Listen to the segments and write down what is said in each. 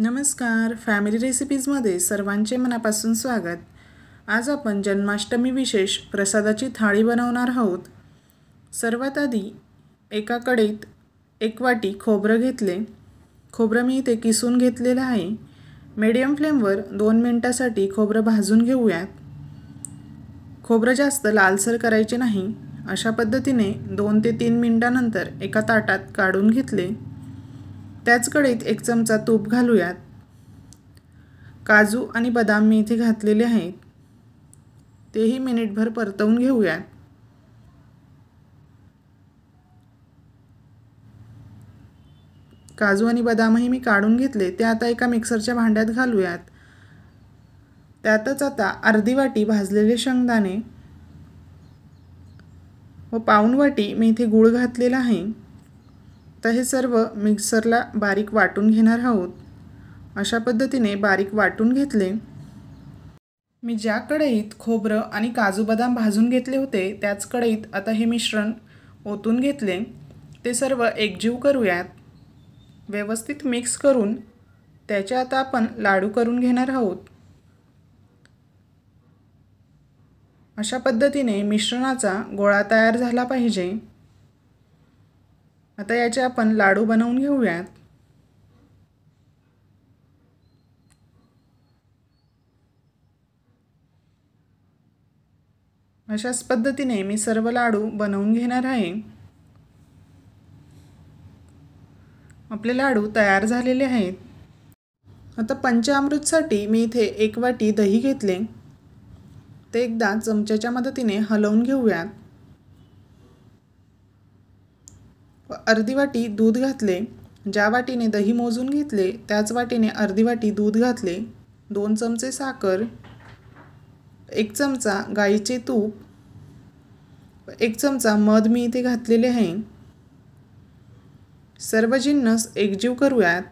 नमस्कार फॅमिली रेसिपीजमध्ये सर्वांचे मनापासून स्वागत आज आपण जन्माष्टमी विशेष प्रसादाची थाळी बनवणार आहोत सर्वात आधी एका कडीत एक वाटी खोबरं घेतले खोबरं मी इथे किसून घेतलेलं आहे मीडियम फ्लेमवर दोन मिनटासाठी खोबरं भाजून घेऊयात खोबरं जास्त लालसर करायचे नाही अशा पद्धतीने दोन ते तीन मिनटानंतर एका ताटात काढून घेतले त्याच एक चमचा तूप घालूयात काजू आणि बदाम मी इथे घातलेले आहेत तेही मिनिटभर परतवून घेऊयात काजू आणि बदामही मी काढून घेतले ते आता एका मिक्सरच्या भांड्यात घालूयात त्यातच आता अर्धी वाटी भाजलेले शेंगदाणे व पाऊन वाटी मी इथे गूळ घातलेला आहे तर हे सर्व मिक्सरला बारीक वाटून घेणार आहोत अशा पद्धतीने बारीक वाटून घेतले मी ज्या कढईत खोबरं आणि काजू बदाम भाजून घेतले होते त्याच कढईत आता हे मिश्रण ओतून घेतले ते सर्व एकजीव करूयात व्यवस्थित मिक्स करून त्याचे आता आपण लाडू करून घेणार आहोत अशा पद्धतीने मिश्रणाचा गोळा तयार झाला पाहिजे आता याचे आपण लाडू बनवून घेऊयात अशाच पद्धतीने मी सर्व लाडू बनवून घेणार आहे आपले लाडू तयार झालेले आहेत आता पंचामृतसाठी मी इथे एक वाटी दही घेतले ते एकदा चमच्याच्या मदतीने हलवून घेऊयात अर्धी वाटी दूध घातले ज्या वाटीने दही मोजून घेतले त्याच वाटीने अर्धी वाटी दूध घातले दोन चमचे साखर एक चमचा गाईचे तूप एक चमचा मध मी इथे घातलेले आहे सर्व जिन्नस एकजीव करूयात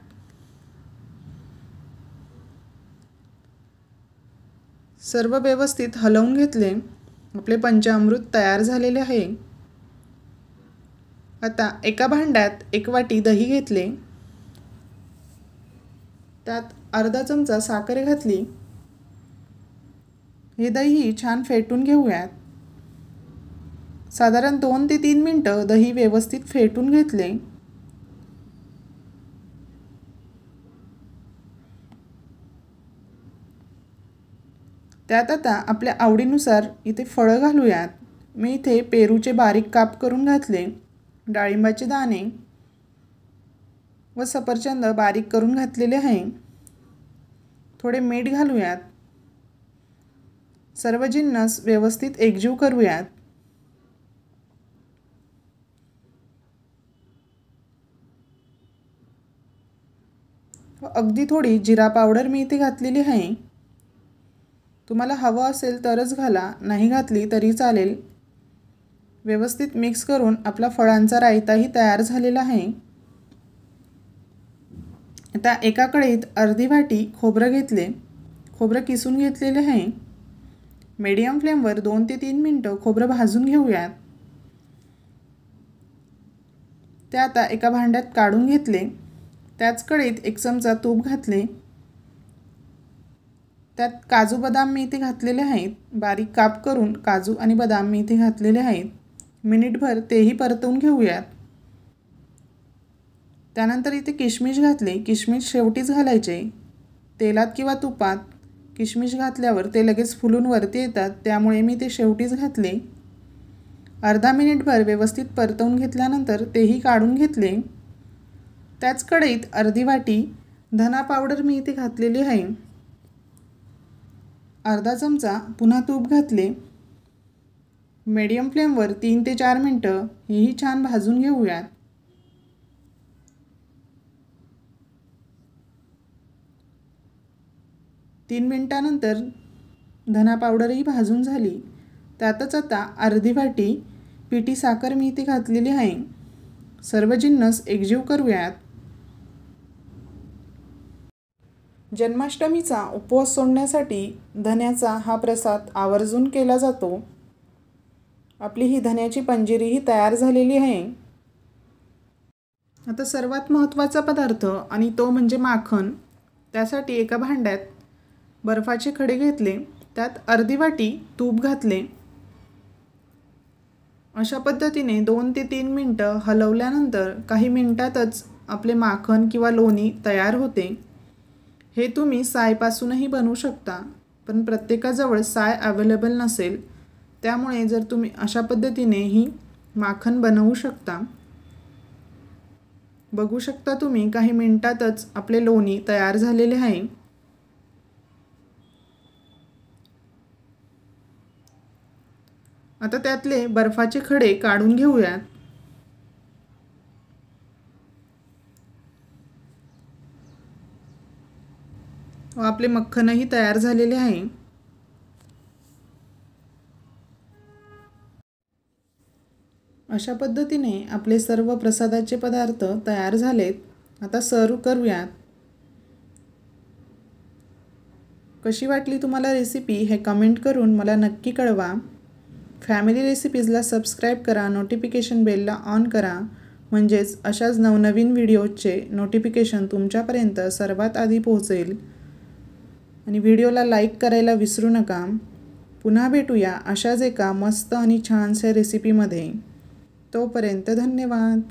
सर्व व्यवस्थित हलवून घेतले आपले पंचामृत तयार झालेले आहे आता एका भांड्यात एक वाटी दही घेतले त्यात अर्धा चमचा साखर घातली हे दही छान फेटून घेऊयात साधारण दोन ते तीन मिनटं दही व्यवस्थित फेटून घेतले त्यात आता आपल्या आवडीनुसार इथे फळं घालूयात मी इथे पेरूचे बारीक काप करून घातले डाळिंबाचे दाणे व सफरचंद बारीक करून घातलेले आहे थोडे मीठ घालूयात सर्व जिन्नस व्यवस्थित एकजीव करूयात अगदी थोडी जिरा पावडर मी इथे घातलेली आहे तुम्हाला हवं असेल तरच घाला नाही घातली तरी चालेल व्यवस्थित मिक्स करून आपला फळांचा रायताही तयार झालेला आहे आता एका कढईत अर्धी वाटी खोबरं घेतले खोबरं किसून घेतलेले आहे मीडियम फ्लेमवर दोन ते तीन मिनटं खोबरं भाजून घेऊयात ते आता एका भांड्यात काढून घेतले त्याच कढईत एक चमचा तूप घातले त्यात काजू बदाम मी इथे घातलेले आहेत बारीक काप करून काजू आणि बदाम मी इथे घातलेले आहेत मिनिटभर तेही परतवून घेऊयात त्यानंतर इथे किशमिश घातले किशमिश शेवटीच घालायचे तेलात किंवा तुपात किशमिश घातल्यावर ते लगेच फुलून वरती येतात त्यामुळे मी ते शेवटीच घातले अर्धा मिनिटभर व्यवस्थित परतवून घेतल्यानंतर तेही काढून घेतले त्याच कढईत अर्धी वाटी धना पावडर मी इथे घातलेली आहे अर्धा चमचा पुन्हा तूप घातले मीडियम फ्लेमवर तीन ते चार मिनटं हेही छान भाजून घेऊयात तीन मिनटानंतर धना पावडरही भाजून झाली त्यातच आता अर्धी वाटी पिठी साखर मी इथे घातलेली आहे सर्व जिन्नस एकजीव करूयात जन्माष्टमीचा उपवास सोडण्यासाठी धन्याचा हा प्रसाद आवर्जून केला जातो आपली ही धन्याची पंजिरी ही तयार झालेली आहे आता सर्वात महत्त्वाचा पदार्थ आणि तो म्हणजे माखन त्यासाठी एका भांड्यात बर्फाचे खडे घेतले त्यात अर्धी वाटी तूप घातले अशा पद्धतीने दोन ते तीन मिनटं हलवल्यानंतर काही मिनटातच आपले माखन किंवा लोणी तयार होते हे तुम्ही सायपासूनही बनवू शकता पण प्रत्येकाजवळ साय अवेलेबल नसेल त्यामुळे जर तुम्ही अशा पद्धतीने ही माखन बनवू शकता बघू शकता तुम्ही काही मिनटातच आपले लोणी तयार झालेले आहे आता त्यातले बर्फाचे खडे काढून घेऊयात आपले मक्खनही तयार झालेले आहे अशा पद्धतीने आपले सर्व प्रसादाचे पदार्थ तयार झालेत आता सर्व करूयात कशी वाटली तुम्हाला रेसिपी हे कमेंट करून मला नक्की कळवा फॅमिली रेसिपीजला सबस्क्राईब करा नोटिफिकेशन बेलला ऑन करा म्हणजेच अशाच नवनवीन व्हिडिओजचे नोटिफिकेशन तुमच्यापर्यंत सर्वात आधी पोहोचेल आणि व्हिडिओला लाईक करायला विसरू नका पुन्हा भेटूया अशाच एका मस्त आणि छानशा रेसिपीमध्ये तोपर्यंत धन्यवाद